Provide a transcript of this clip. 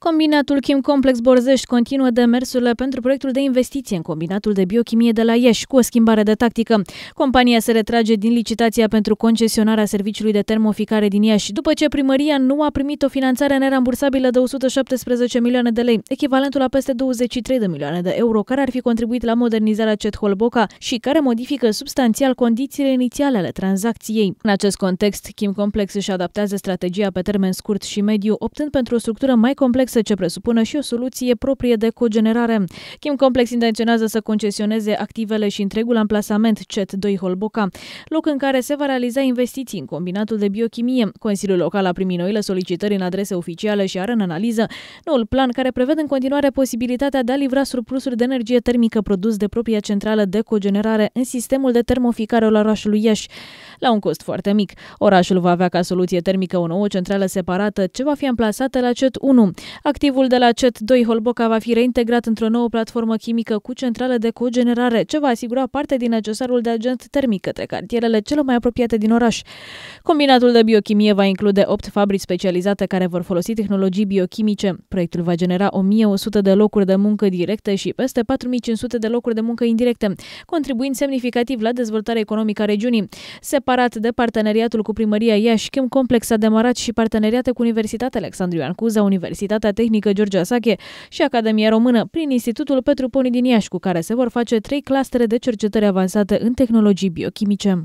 Combinatul Chim Complex Borzești continuă demersurile pentru proiectul de investiție în combinatul de biochimie de la Iași cu o schimbare de tactică. Compania se retrage din licitația pentru concesionarea serviciului de termoficare din Iași, după ce primăria nu a primit o finanțare nerambursabilă de 117 milioane de lei, echivalentul la peste 23 de milioane de euro, care ar fi contribuit la modernizarea CET Holboca și care modifică substanțial condițiile inițiale ale tranzacției. În acest context, Chim Complex își adaptează strategia pe termen scurt și mediu, optând pentru o structură mai complexă complexă ce presupune și o soluție proprie de cogenerare. Kim Complex intenționează să concesioneze activele și întregul amplasament CET2 Holboca, loc în care se va realiza investiții în combinatul de biochimie. Consiliul Local a primit noile solicitări în adrese oficiale și are în analiză noul plan care prevede în continuare posibilitatea de a livra surplusuri de energie termică produs de propria centrală de cogenerare în sistemul de termoficare al orașului Iași, la un cost foarte mic. Orașul va avea ca soluție termică o nouă centrală separată ce va fi amplasată la CET1. Activul de la CET2 Holboca va fi reintegrat într-o nouă platformă chimică cu centrală de cogenerare, ce va asigura parte din necesarul de agent termic către cartierele cele mai apropiate din oraș. Combinatul de biochimie va include 8 fabrici specializate care vor folosi tehnologii biochimice. Proiectul va genera 1100 de locuri de muncă directe și peste 4500 de locuri de muncă indirecte, contribuind semnificativ la dezvoltarea economică a regiunii. Separat de parteneriatul cu primăria Iași, Chem Complex a demarat și parteneriate cu Universitatea Alexandru Ioan Cuza, Universitatea Facultatea Tehnică George Asache și Academia Română, prin Institutul Petru Poni din Iași, cu care se vor face trei clastere de cercetări avansate în tehnologii biochimice.